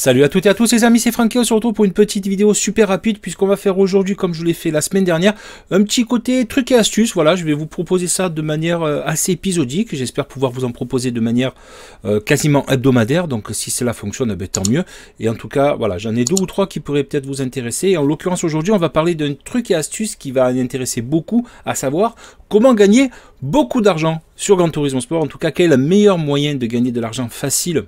Salut à toutes et à tous les amis, c'est Francky, on se retrouve pour une petite vidéo super rapide puisqu'on va faire aujourd'hui, comme je l'ai fait la semaine dernière, un petit côté truc et astuces voilà, je vais vous proposer ça de manière euh, assez épisodique, j'espère pouvoir vous en proposer de manière euh, quasiment hebdomadaire, donc si cela fonctionne, eh ben, tant mieux, et en tout cas, voilà, j'en ai deux ou trois qui pourraient peut-être vous intéresser, et en l'occurrence aujourd'hui, on va parler d'un truc et astuce qui va intéresser beaucoup, à savoir comment gagner beaucoup d'argent sur Grand Tourisme Sport, en tout cas, quel est le meilleur moyen de gagner de l'argent facile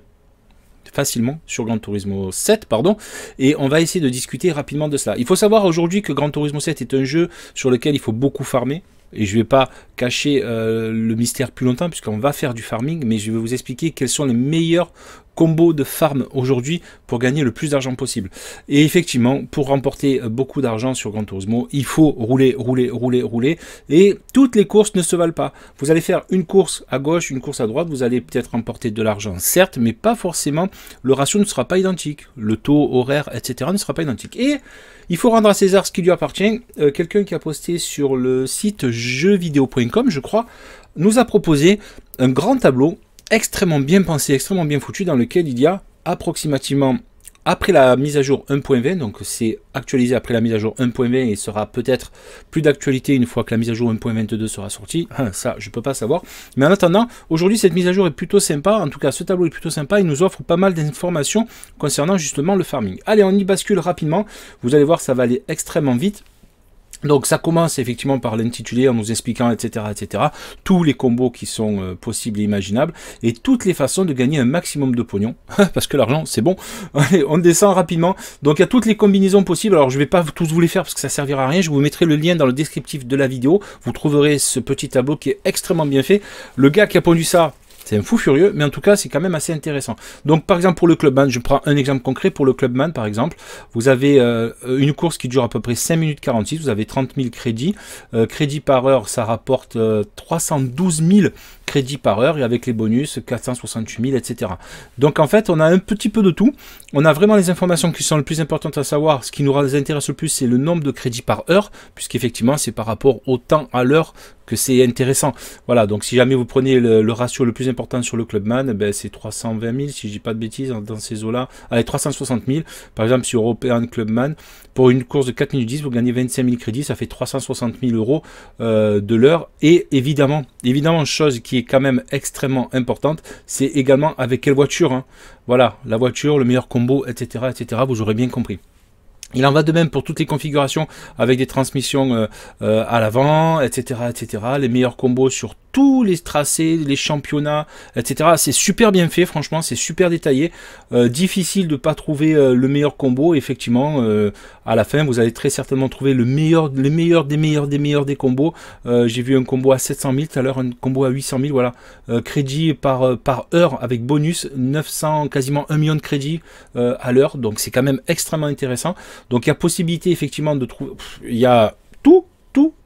facilement sur Gran Turismo 7, pardon, et on va essayer de discuter rapidement de cela. Il faut savoir aujourd'hui que Gran Turismo 7 est un jeu sur lequel il faut beaucoup farmer, et je ne vais pas cacher euh, le mystère plus longtemps puisqu'on va faire du farming, mais je vais vous expliquer quels sont les meilleurs combo de farm aujourd'hui pour gagner le plus d'argent possible. Et effectivement, pour remporter euh, beaucoup d'argent sur Grand Turismo, il faut rouler, rouler, rouler, rouler. Et toutes les courses ne se valent pas. Vous allez faire une course à gauche, une course à droite, vous allez peut-être remporter de l'argent, certes, mais pas forcément. Le ratio ne sera pas identique. Le taux horaire, etc. ne sera pas identique. Et il faut rendre à César ce qui lui appartient. Euh, quelqu'un qui a posté sur le site jeuxvideo.com, je crois, nous a proposé un grand tableau extrêmement bien pensé, extrêmement bien foutu, dans lequel il y a approximativement après la mise à jour 1.20, donc c'est actualisé après la mise à jour 1.20 et sera peut-être plus d'actualité une fois que la mise à jour 1.22 sera sortie. Ah, ça, je ne peux pas savoir. Mais en attendant, aujourd'hui, cette mise à jour est plutôt sympa. En tout cas, ce tableau est plutôt sympa. Il nous offre pas mal d'informations concernant justement le farming. Allez, on y bascule rapidement. Vous allez voir, ça va aller extrêmement vite. Donc ça commence effectivement par l'intitulé en nous expliquant, etc., etc., tous les combos qui sont euh, possibles et imaginables, et toutes les façons de gagner un maximum de pognon, parce que l'argent, c'est bon, Allez, on descend rapidement, donc il y a toutes les combinaisons possibles, alors je vais pas tous vous les faire parce que ça servira à rien, je vous mettrai le lien dans le descriptif de la vidéo, vous trouverez ce petit tableau qui est extrêmement bien fait, le gars qui a pondu ça, c'est un fou furieux, mais en tout cas, c'est quand même assez intéressant. Donc, par exemple, pour le Clubman, je prends un exemple concret. Pour le Clubman, par exemple, vous avez euh, une course qui dure à peu près 5 minutes 46, vous avez 30 000 crédits. Euh, crédit par heure, ça rapporte 312 euh, 000 crédits par heure et avec les bonus 468 000, etc. Donc en fait, on a un petit peu de tout. On a vraiment les informations qui sont les plus importantes à savoir. Ce qui nous intéresse le plus, c'est le nombre de crédits par heure, puisqu'effectivement, c'est par rapport au temps à l'heure que c'est intéressant. Voilà, donc si jamais vous prenez le, ratio le plus important sur le Clubman, ben, c'est 320 000, si je dis pas de bêtises, hein, dans ces eaux-là, allez 360 000. Par exemple, sur European Clubman, pour une course de 4 minutes 10, vous gagnez 25 000 crédits, ça fait 360 000 euros euh, de l'heure. Et évidemment, évidemment, chose qui est quand même extrêmement importante, c'est également avec quelle voiture. Hein. Voilà, la voiture, le meilleur combo, etc., etc. Vous aurez bien compris. Il en va de même pour toutes les configurations avec des transmissions euh, euh, à l'avant, etc., etc. Les meilleurs combos sur tous les tracés, les championnats, etc. C'est super bien fait, franchement, c'est super détaillé. Euh, difficile de pas trouver euh, le meilleur combo. Effectivement, euh, à la fin, vous allez très certainement trouver le meilleur, les meilleurs des meilleurs des meilleurs des combos. J'ai vu un combo à 700 000 tout à l'heure, un combo à 800 000, voilà. crédit par, par heure avec bonus, 900, quasiment 1 million de crédits à l'heure. Donc c'est quand même extrêmement intéressant. Donc il y a possibilité effectivement de trouver... Il y a tout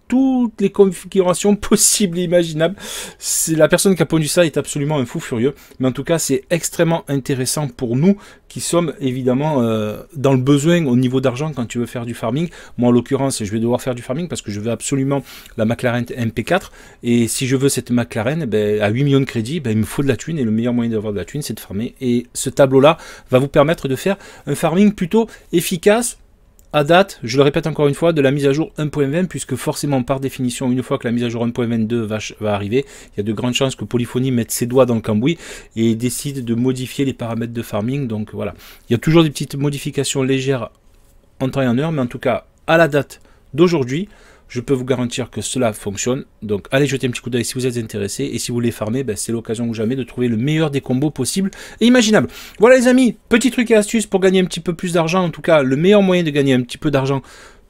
toutes les configurations possibles et imaginables. C'est la personne qui a pondu ça est absolument un fou furieux, mais en tout cas c'est extrêmement intéressant pour nous qui sommes évidemment euh, dans le besoin au niveau d'argent quand tu veux faire du farming. Moi en l'occurrence je vais devoir faire du farming parce que je veux absolument la McLaren MP4 et si je veux cette McLaren eh ben, à 8 millions de crédits, ben, il me faut de la thune et le meilleur moyen d'avoir de la thune c'est de farmer et ce tableau là va vous permettre de faire un farming plutôt efficace à date, je le répète encore une fois, de la mise à jour 1.20, puisque forcément, par définition, une fois que la mise à jour 1.22 va, va, arriver, il y a de grandes chances que polyphonie mette ses doigts dans le cambouis et décide de modifier les paramètres de farming. Donc voilà, il y a toujours des petites modifications légères en temps et en heure, mais en tout cas, à la date d'aujourd'hui, je peux vous garantir que cela fonctionne. Donc allez jeter un petit coup d'œil si vous êtes intéressé. Et si vous voulez farmer, ben, c'est l'occasion ou jamais de trouver le meilleur des combos possible et imaginables. Voilà les amis, petit truc et astuce pour gagner un petit peu plus d'argent. En tout cas, le meilleur moyen de gagner un petit peu d'argent,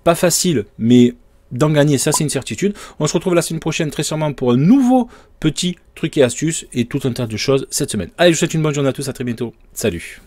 pas facile, mais d'en gagner, ça c'est une certitude. On se retrouve la semaine prochaine très sûrement pour un nouveau petit truc et astuce et tout un tas de choses cette semaine. Allez, je vous souhaite une bonne journée à tous, à très bientôt. Salut